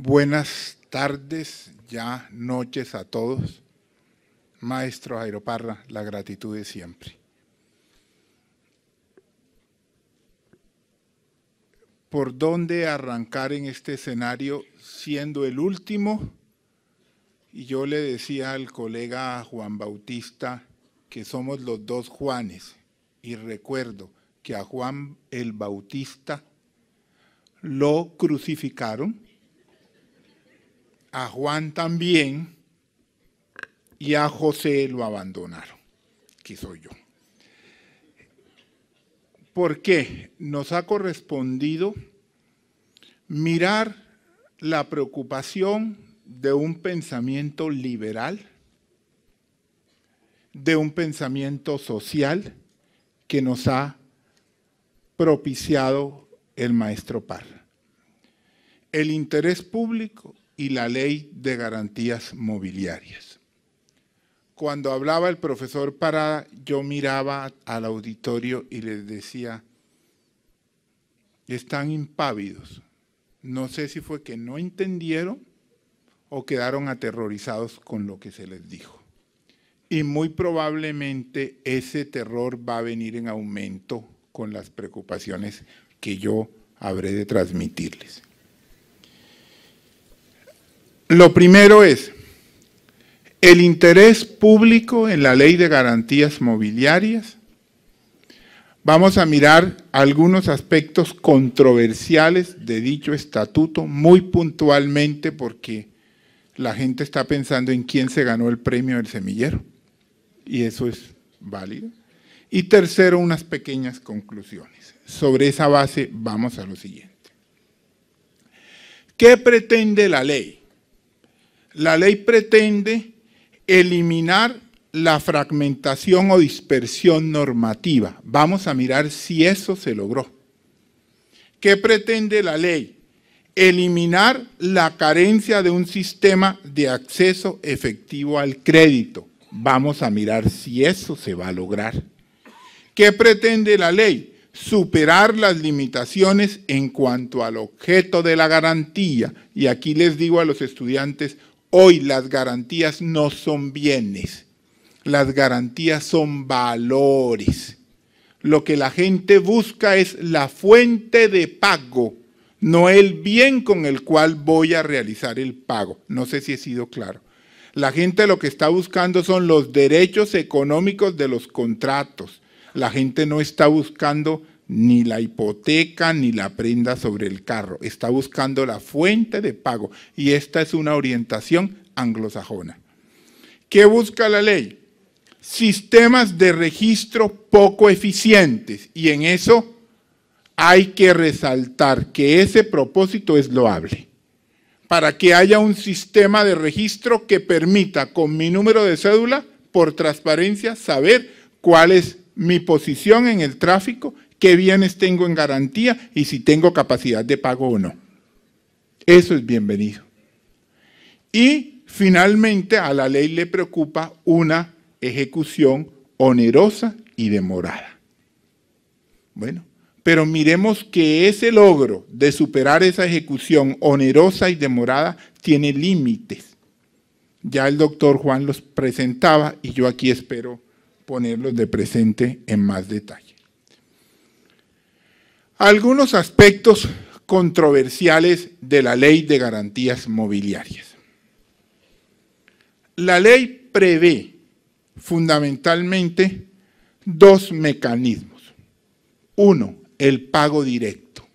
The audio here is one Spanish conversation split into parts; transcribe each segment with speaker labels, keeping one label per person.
Speaker 1: Buenas tardes, ya noches a todos. Maestro Jairo Parra, la gratitud de siempre. ¿Por dónde arrancar en este escenario siendo el último? Y yo le decía al colega Juan Bautista que somos los dos Juanes. Y recuerdo que a Juan el Bautista lo crucificaron a Juan también y a José lo abandonaron, que soy yo. ¿Por qué? Nos ha correspondido mirar la preocupación de un pensamiento liberal, de un pensamiento social que nos ha propiciado el maestro Parra. El interés público y la ley de garantías mobiliarias. Cuando hablaba el profesor Parada, yo miraba al auditorio y les decía, están impávidos. No sé si fue que no entendieron o quedaron aterrorizados con lo que se les dijo. Y muy probablemente ese terror va a venir en aumento con las preocupaciones que yo habré de transmitirles. Lo primero es el interés público en la ley de garantías mobiliarias. Vamos a mirar algunos aspectos controversiales de dicho estatuto muy puntualmente porque la gente está pensando en quién se ganó el premio del semillero y eso es válido. Y tercero, unas pequeñas conclusiones. Sobre esa base vamos a lo siguiente. ¿Qué pretende la ley? La ley pretende eliminar la fragmentación o dispersión normativa. Vamos a mirar si eso se logró. ¿Qué pretende la ley? Eliminar la carencia de un sistema de acceso efectivo al crédito. Vamos a mirar si eso se va a lograr. ¿Qué pretende la ley? Superar las limitaciones en cuanto al objeto de la garantía. Y aquí les digo a los estudiantes, Hoy las garantías no son bienes, las garantías son valores. Lo que la gente busca es la fuente de pago, no el bien con el cual voy a realizar el pago. No sé si he sido claro. La gente lo que está buscando son los derechos económicos de los contratos. La gente no está buscando ni la hipoteca, ni la prenda sobre el carro. Está buscando la fuente de pago. Y esta es una orientación anglosajona. ¿Qué busca la ley? Sistemas de registro poco eficientes. Y en eso hay que resaltar que ese propósito es loable. Para que haya un sistema de registro que permita con mi número de cédula, por transparencia, saber cuál es mi posición en el tráfico qué bienes tengo en garantía y si tengo capacidad de pago o no. Eso es bienvenido. Y finalmente a la ley le preocupa una ejecución onerosa y demorada. Bueno, pero miremos que ese logro de superar esa ejecución onerosa y demorada tiene límites. Ya el doctor Juan los presentaba y yo aquí espero ponerlos de presente en más detalle. Algunos aspectos controversiales de la ley de garantías mobiliarias. La ley prevé fundamentalmente dos mecanismos. Uno, el pago directo.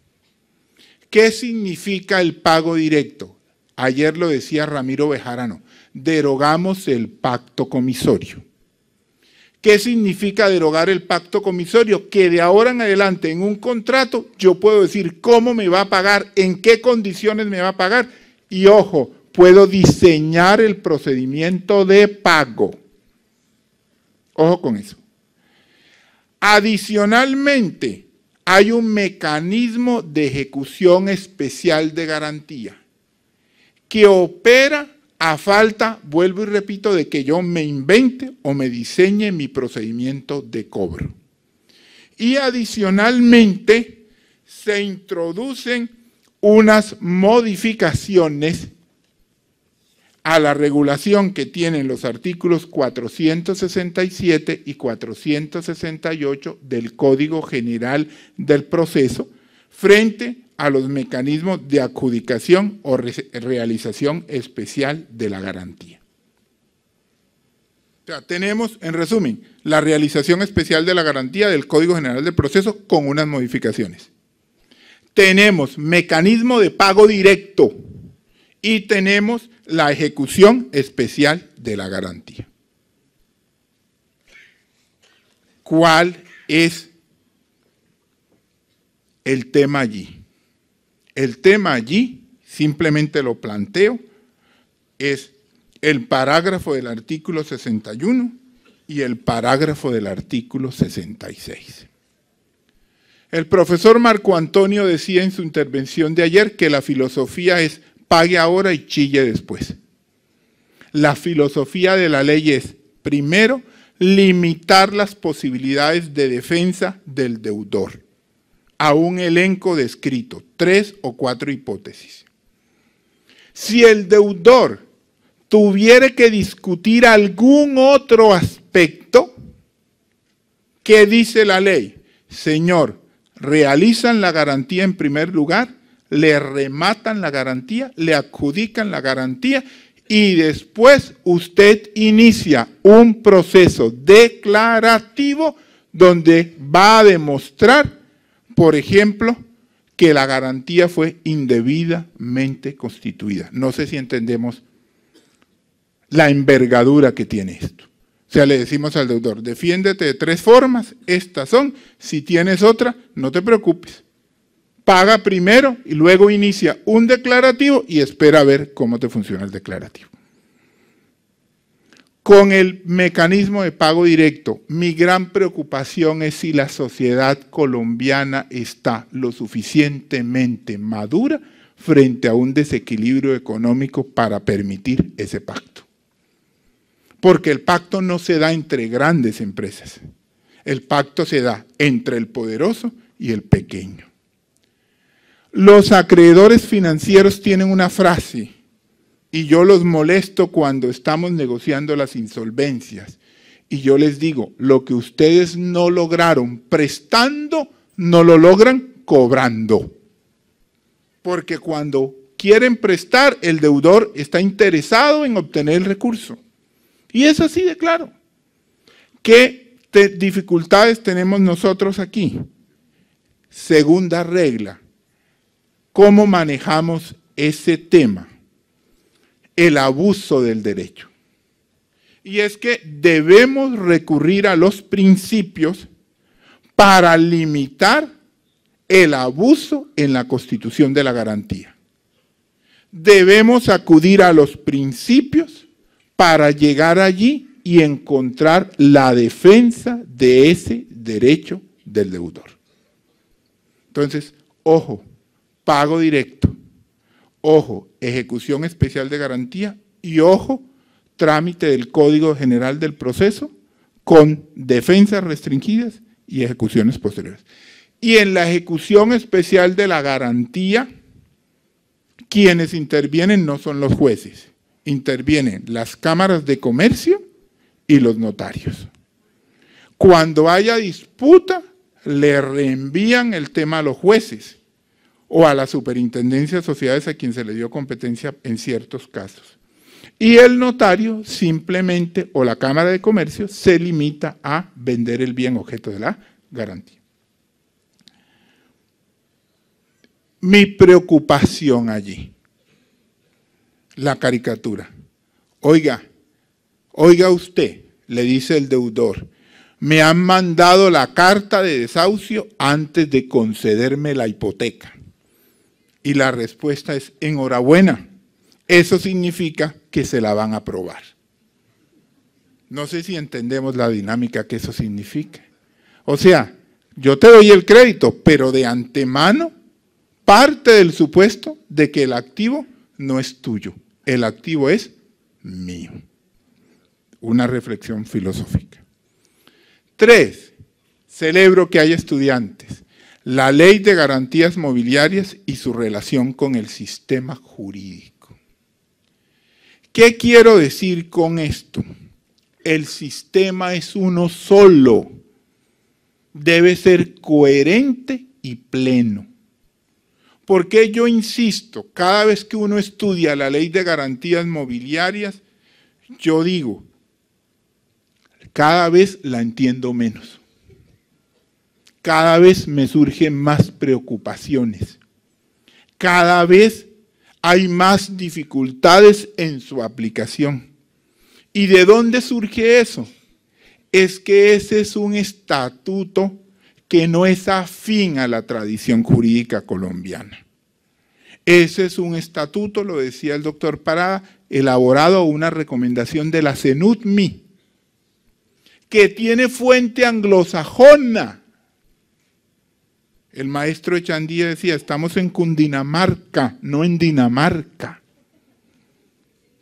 Speaker 1: ¿Qué significa el pago directo? Ayer lo decía Ramiro Bejarano, derogamos el pacto comisorio. ¿Qué significa derogar el pacto comisorio? Que de ahora en adelante en un contrato yo puedo decir cómo me va a pagar, en qué condiciones me va a pagar y ojo, puedo diseñar el procedimiento de pago. Ojo con eso. Adicionalmente, hay un mecanismo de ejecución especial de garantía que opera a falta, vuelvo y repito, de que yo me invente o me diseñe mi procedimiento de cobro. Y adicionalmente se introducen unas modificaciones a la regulación que tienen los artículos 467 y 468 del Código General del Proceso frente a los mecanismos de adjudicación o realización especial de la garantía. O sea, tenemos, en resumen, la realización especial de la garantía del Código General de Proceso con unas modificaciones. Tenemos mecanismo de pago directo y tenemos la ejecución especial de la garantía. ¿Cuál es el tema allí? El tema allí, simplemente lo planteo, es el parágrafo del artículo 61 y el parágrafo del artículo 66. El profesor Marco Antonio decía en su intervención de ayer que la filosofía es pague ahora y chille después. La filosofía de la ley es, primero, limitar las posibilidades de defensa del deudor a un elenco descrito, tres o cuatro hipótesis. Si el deudor tuviera que discutir algún otro aspecto, ¿qué dice la ley? Señor, realizan la garantía en primer lugar, le rematan la garantía, le adjudican la garantía y después usted inicia un proceso declarativo donde va a demostrar por ejemplo, que la garantía fue indebidamente constituida. No sé si entendemos la envergadura que tiene esto. O sea, le decimos al deudor, defiéndete de tres formas, estas son, si tienes otra, no te preocupes. Paga primero y luego inicia un declarativo y espera a ver cómo te funciona el declarativo con el mecanismo de pago directo, mi gran preocupación es si la sociedad colombiana está lo suficientemente madura frente a un desequilibrio económico para permitir ese pacto. Porque el pacto no se da entre grandes empresas, el pacto se da entre el poderoso y el pequeño. Los acreedores financieros tienen una frase y yo los molesto cuando estamos negociando las insolvencias. Y yo les digo, lo que ustedes no lograron prestando, no lo logran cobrando. Porque cuando quieren prestar, el deudor está interesado en obtener el recurso. Y es así de claro. ¿Qué dificultades tenemos nosotros aquí? Segunda regla, ¿cómo manejamos ese tema? el abuso del derecho. Y es que debemos recurrir a los principios para limitar el abuso en la constitución de la garantía. Debemos acudir a los principios para llegar allí y encontrar la defensa de ese derecho del deudor. Entonces, ojo, pago directo, ojo, ejecución especial de garantía y ojo, trámite del Código General del Proceso con defensas restringidas y ejecuciones posteriores. Y en la ejecución especial de la garantía, quienes intervienen no son los jueces, intervienen las cámaras de comercio y los notarios. Cuando haya disputa, le reenvían el tema a los jueces o a la superintendencia de sociedades a quien se le dio competencia en ciertos casos. Y el notario simplemente, o la Cámara de Comercio, se limita a vender el bien objeto de la garantía. Mi preocupación allí, la caricatura. Oiga, oiga usted, le dice el deudor, me han mandado la carta de desahucio antes de concederme la hipoteca. Y la respuesta es, enhorabuena. Eso significa que se la van a aprobar. No sé si entendemos la dinámica que eso significa. O sea, yo te doy el crédito, pero de antemano parte del supuesto de que el activo no es tuyo, el activo es mío. Una reflexión filosófica. Tres, celebro que hay estudiantes la ley de garantías mobiliarias y su relación con el sistema jurídico. ¿Qué quiero decir con esto? El sistema es uno solo. Debe ser coherente y pleno. Porque yo insisto, cada vez que uno estudia la ley de garantías mobiliarias, yo digo, cada vez la entiendo menos cada vez me surgen más preocupaciones. Cada vez hay más dificultades en su aplicación. ¿Y de dónde surge eso? Es que ese es un estatuto que no es afín a la tradición jurídica colombiana. Ese es un estatuto, lo decía el doctor Parada, elaborado a una recomendación de la CENUTMI, que tiene fuente anglosajona el maestro Echandía decía, estamos en Cundinamarca, no en Dinamarca.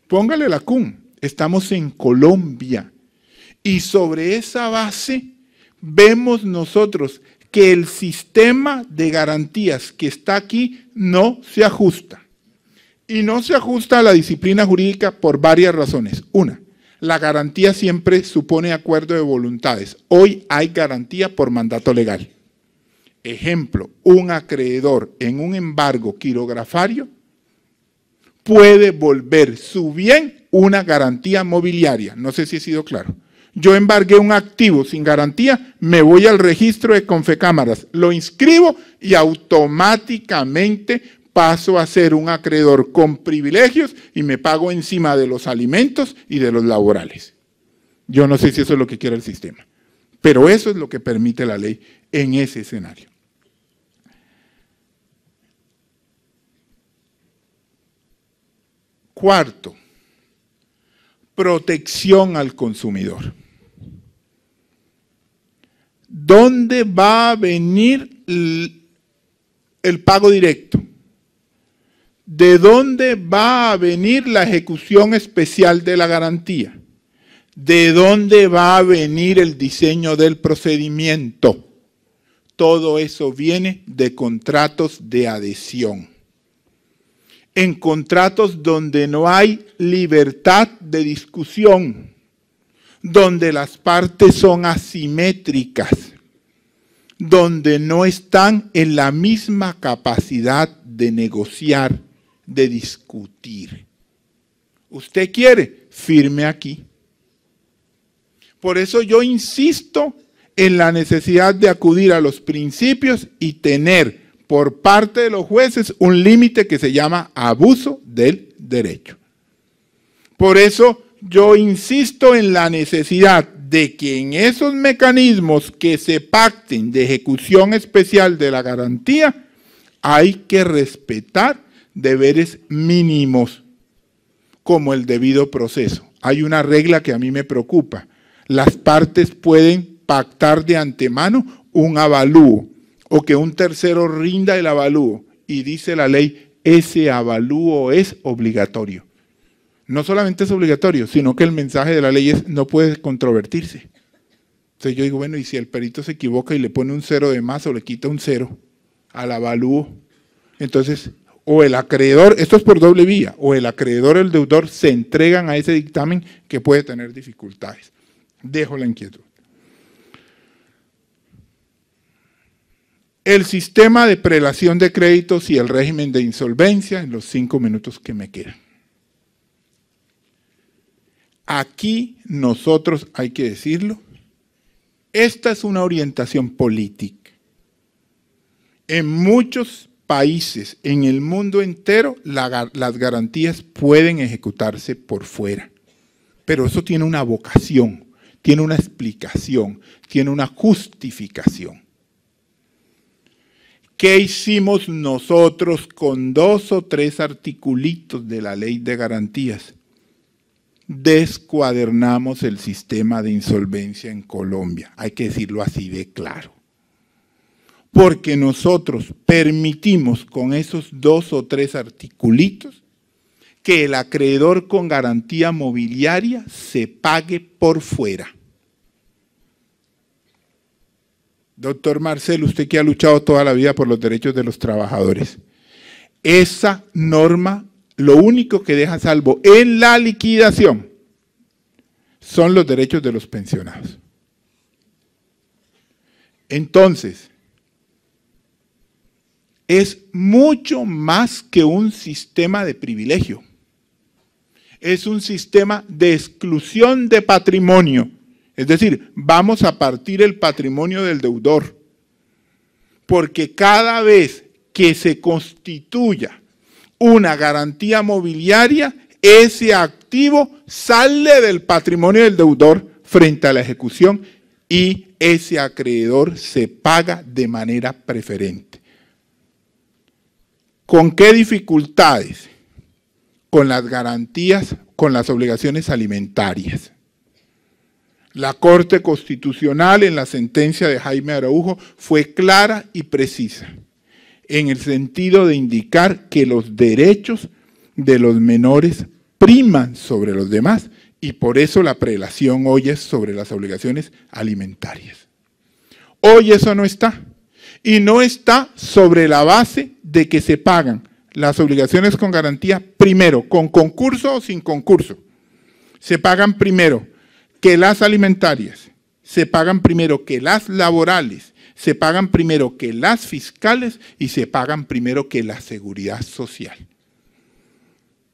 Speaker 1: Póngale la cum, estamos en Colombia. Y sobre esa base vemos nosotros que el sistema de garantías que está aquí no se ajusta. Y no se ajusta a la disciplina jurídica por varias razones. Una, la garantía siempre supone acuerdo de voluntades. Hoy hay garantía por mandato legal. Ejemplo, un acreedor en un embargo quirografario puede volver su bien una garantía mobiliaria. No sé si he sido claro. Yo embargué un activo sin garantía, me voy al registro de Confecámaras, lo inscribo y automáticamente paso a ser un acreedor con privilegios y me pago encima de los alimentos y de los laborales. Yo no sé si eso es lo que quiere el sistema, pero eso es lo que permite la ley en ese escenario. Cuarto, protección al consumidor. ¿Dónde va a venir el pago directo? ¿De dónde va a venir la ejecución especial de la garantía? ¿De dónde va a venir el diseño del procedimiento? Todo eso viene de contratos de adhesión en contratos donde no hay libertad de discusión, donde las partes son asimétricas, donde no están en la misma capacidad de negociar, de discutir. Usted quiere, firme aquí. Por eso yo insisto en la necesidad de acudir a los principios y tener por parte de los jueces un límite que se llama abuso del derecho. Por eso yo insisto en la necesidad de que en esos mecanismos que se pacten de ejecución especial de la garantía, hay que respetar deberes mínimos, como el debido proceso. Hay una regla que a mí me preocupa. Las partes pueden pactar de antemano un avalúo o que un tercero rinda el avalúo. Y dice la ley, ese avalúo es obligatorio. No solamente es obligatorio, sino que el mensaje de la ley es no puede controvertirse. Entonces yo digo, bueno, y si el perito se equivoca y le pone un cero de más o le quita un cero al avalúo, entonces o el acreedor, esto es por doble vía, o el acreedor o el deudor se entregan a ese dictamen que puede tener dificultades. Dejo la inquietud. el sistema de prelación de créditos y el régimen de insolvencia en los cinco minutos que me quedan. Aquí nosotros, hay que decirlo, esta es una orientación política. En muchos países, en el mundo entero, las garantías pueden ejecutarse por fuera. Pero eso tiene una vocación, tiene una explicación, tiene una justificación. ¿Qué hicimos nosotros con dos o tres articulitos de la ley de garantías? Descuadernamos el sistema de insolvencia en Colombia. Hay que decirlo así de claro. Porque nosotros permitimos con esos dos o tres articulitos que el acreedor con garantía mobiliaria se pague por fuera. Doctor Marcel, usted que ha luchado toda la vida por los derechos de los trabajadores, esa norma lo único que deja salvo en la liquidación son los derechos de los pensionados. Entonces, es mucho más que un sistema de privilegio. Es un sistema de exclusión de patrimonio es decir, vamos a partir el patrimonio del deudor. Porque cada vez que se constituya una garantía mobiliaria, ese activo sale del patrimonio del deudor frente a la ejecución y ese acreedor se paga de manera preferente. ¿Con qué dificultades? Con las garantías, con las obligaciones alimentarias. La Corte Constitucional en la sentencia de Jaime Araujo fue clara y precisa en el sentido de indicar que los derechos de los menores priman sobre los demás y por eso la prelación hoy es sobre las obligaciones alimentarias. Hoy eso no está y no está sobre la base de que se pagan las obligaciones con garantía primero, con concurso o sin concurso. Se pagan primero que las alimentarias se pagan primero que las laborales, se pagan primero que las fiscales y se pagan primero que la seguridad social.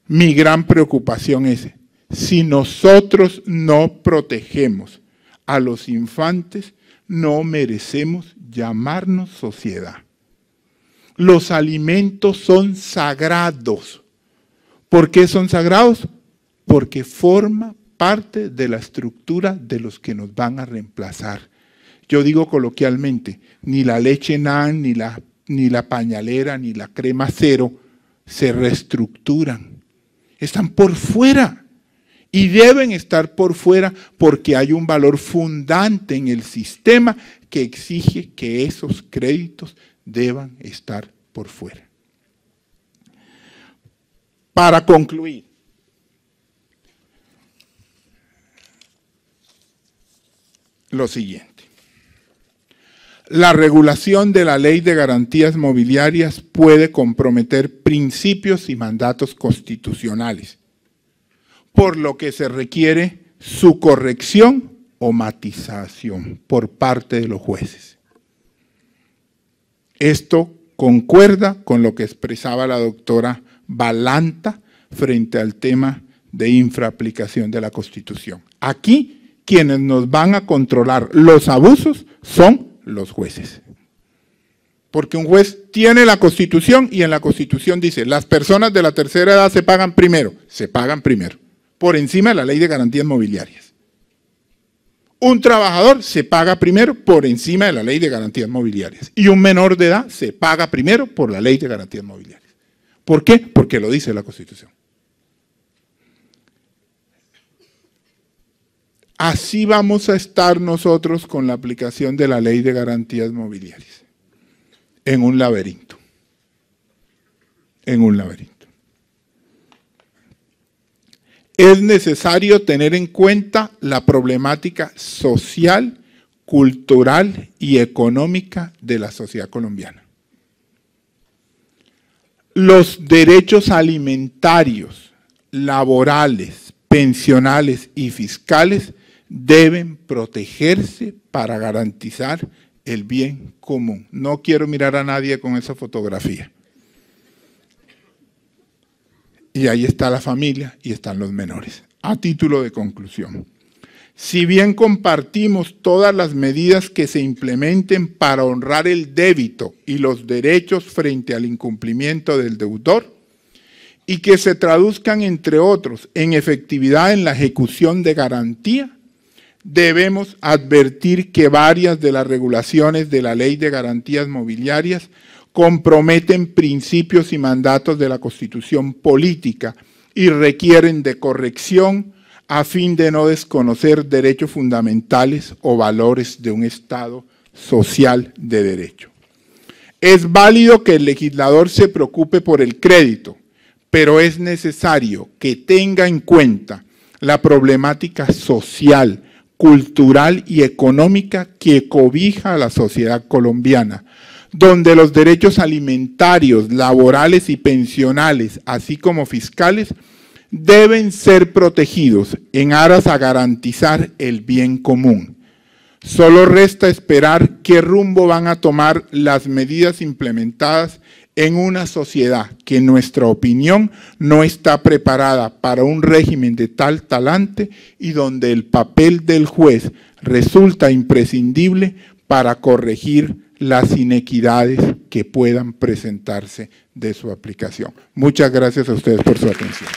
Speaker 1: Mi gran preocupación es, si nosotros no protegemos a los infantes, no merecemos llamarnos sociedad. Los alimentos son sagrados. ¿Por qué son sagrados? Porque forma parte de la estructura de los que nos van a reemplazar. Yo digo coloquialmente, ni la leche nan, ni la, ni la pañalera, ni la crema cero se reestructuran. Están por fuera y deben estar por fuera porque hay un valor fundante en el sistema que exige que esos créditos deban estar por fuera. Para concluir, lo siguiente. La regulación de la ley de garantías mobiliarias puede comprometer principios y mandatos constitucionales, por lo que se requiere su corrección o matización por parte de los jueces. Esto concuerda con lo que expresaba la doctora Balanta frente al tema de infraaplicación de la Constitución. Aquí quienes nos van a controlar los abusos son los jueces. Porque un juez tiene la constitución y en la constitución dice, las personas de la tercera edad se pagan primero, se pagan primero, por encima de la ley de garantías mobiliarias. Un trabajador se paga primero por encima de la ley de garantías mobiliarias y un menor de edad se paga primero por la ley de garantías mobiliarias. ¿Por qué? Porque lo dice la constitución. Así vamos a estar nosotros con la aplicación de la ley de garantías mobiliarias. En un laberinto. En un laberinto. Es necesario tener en cuenta la problemática social, cultural y económica de la sociedad colombiana. Los derechos alimentarios, laborales, pensionales y fiscales deben protegerse para garantizar el bien común. No quiero mirar a nadie con esa fotografía. Y ahí está la familia y están los menores. A título de conclusión, si bien compartimos todas las medidas que se implementen para honrar el débito y los derechos frente al incumplimiento del deudor, y que se traduzcan, entre otros, en efectividad en la ejecución de garantía, debemos advertir que varias de las regulaciones de la Ley de Garantías Mobiliarias comprometen principios y mandatos de la Constitución política y requieren de corrección a fin de no desconocer derechos fundamentales o valores de un Estado social de derecho. Es válido que el legislador se preocupe por el crédito, pero es necesario que tenga en cuenta la problemática social cultural y económica que cobija a la sociedad colombiana, donde los derechos alimentarios, laborales y pensionales, así como fiscales, deben ser protegidos en aras a garantizar el bien común. Solo resta esperar qué rumbo van a tomar las medidas implementadas en una sociedad que, en nuestra opinión, no está preparada para un régimen de tal talante y donde el papel del juez resulta imprescindible para corregir las inequidades que puedan presentarse de su aplicación. Muchas gracias a ustedes por su atención.